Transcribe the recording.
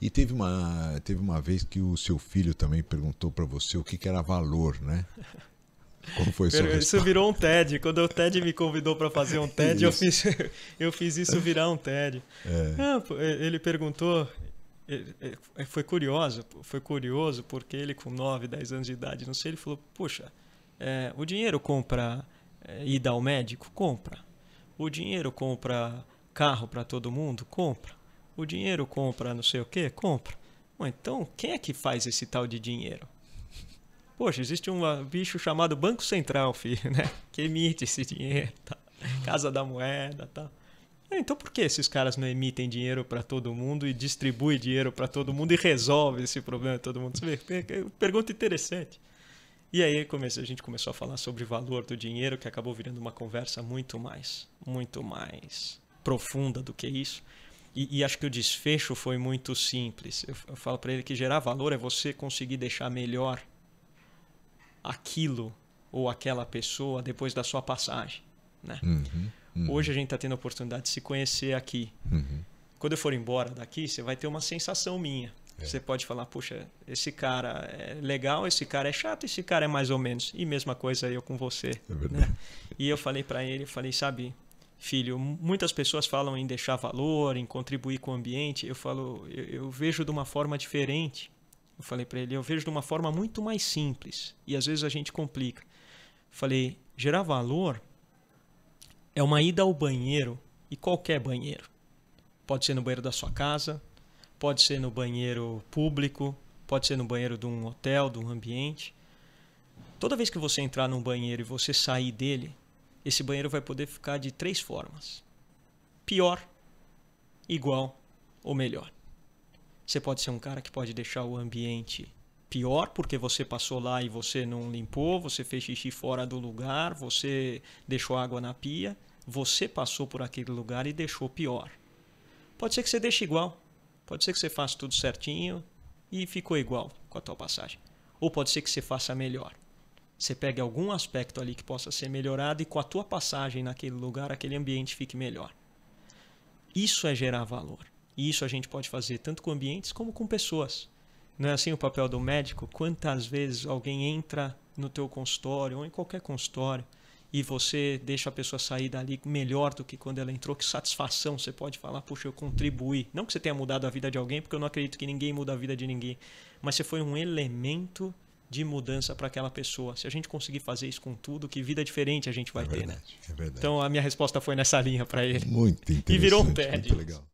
E teve uma, teve uma vez que o seu filho também perguntou para você o que, que era valor, né? Como foi isso? Isso virou um TED. Quando o TED me convidou para fazer um TED, eu fiz, eu fiz isso virar um TED. É. ele perguntou. Foi curioso, foi curioso porque ele com 9, 10 anos de idade, não sei, ele falou: Puxa, é, o dinheiro compra é, ida ao médico? Compra. O dinheiro compra carro para todo mundo? Compra. O dinheiro compra não sei o que? Compra. Bom, então quem é que faz esse tal de dinheiro? Poxa, existe um bicho chamado Banco Central, filho, né? Que emite esse dinheiro, tá? Casa da Moeda, tal. Tá? É, então por que esses caras não emitem dinheiro para todo mundo e distribuem dinheiro para todo mundo e resolve esse problema de todo mundo? Você vê, é, é, pergunta interessante. E aí a gente começou a falar sobre o valor do dinheiro, que acabou virando uma conversa muito mais, muito mais profunda do que isso. E, e, acho que o desfecho foi muito simples. Eu, eu falo para ele que gerar valor é você conseguir deixar melhor aquilo ou aquela pessoa depois da sua passagem. Né? Uhum, uhum. Hoje a gente está tendo a oportunidade de se conhecer aqui. Uhum. Quando eu for embora daqui, você vai ter uma sensação minha. É. Você pode falar, poxa, esse cara é legal, esse cara é chato, esse cara é mais ou menos. E mesma coisa eu com você. É né? E eu falei para ele, eu falei, sabe, filho. Muitas pessoas falam em deixar valor, em contribuir com o ambiente. Eu falo, eu, eu vejo de uma forma diferente. Eu falei para ele, eu vejo de uma forma muito mais simples e às vezes a gente complica. Eu falei, gerar valor é uma ida ao banheiro e qualquer banheiro. Pode ser no banheiro da sua casa, pode ser no banheiro público, pode ser no banheiro de um hotel, de um ambiente. Toda vez que você entrar num banheiro e você sair dele, esse banheiro vai poder ficar de três formas: pior, igual ou melhor. Você pode ser um cara que pode deixar o ambiente pior porque você passou lá e você não limpou, você fez xixi fora do lugar, você deixou água na pia, você passou por aquele lugar e deixou pior. Pode ser que você deixe igual, pode ser que você faça tudo certinho e ficou igual com a tua passagem. Ou pode ser que você faça melhor você pegue algum aspecto ali que possa ser melhorado e com a tua passagem naquele lugar, aquele ambiente fique melhor. Isso é gerar valor. E isso a gente pode fazer tanto com ambientes como com pessoas. Não é assim o papel do médico? Quantas vezes alguém entra no teu consultório ou em qualquer consultório e você deixa a pessoa sair dali melhor do que quando ela entrou? Que satisfação você pode falar, puxa, eu contribuí. Não que você tenha mudado a vida de alguém, porque eu não acredito que ninguém muda a vida de ninguém, mas você foi um elemento de mudança para aquela pessoa. Se a gente conseguir fazer isso com tudo, que vida diferente a gente vai é verdade, ter, né? É verdade. Então a minha resposta foi nessa linha para ele. Muito interessante. E virou um TED. Muito legal.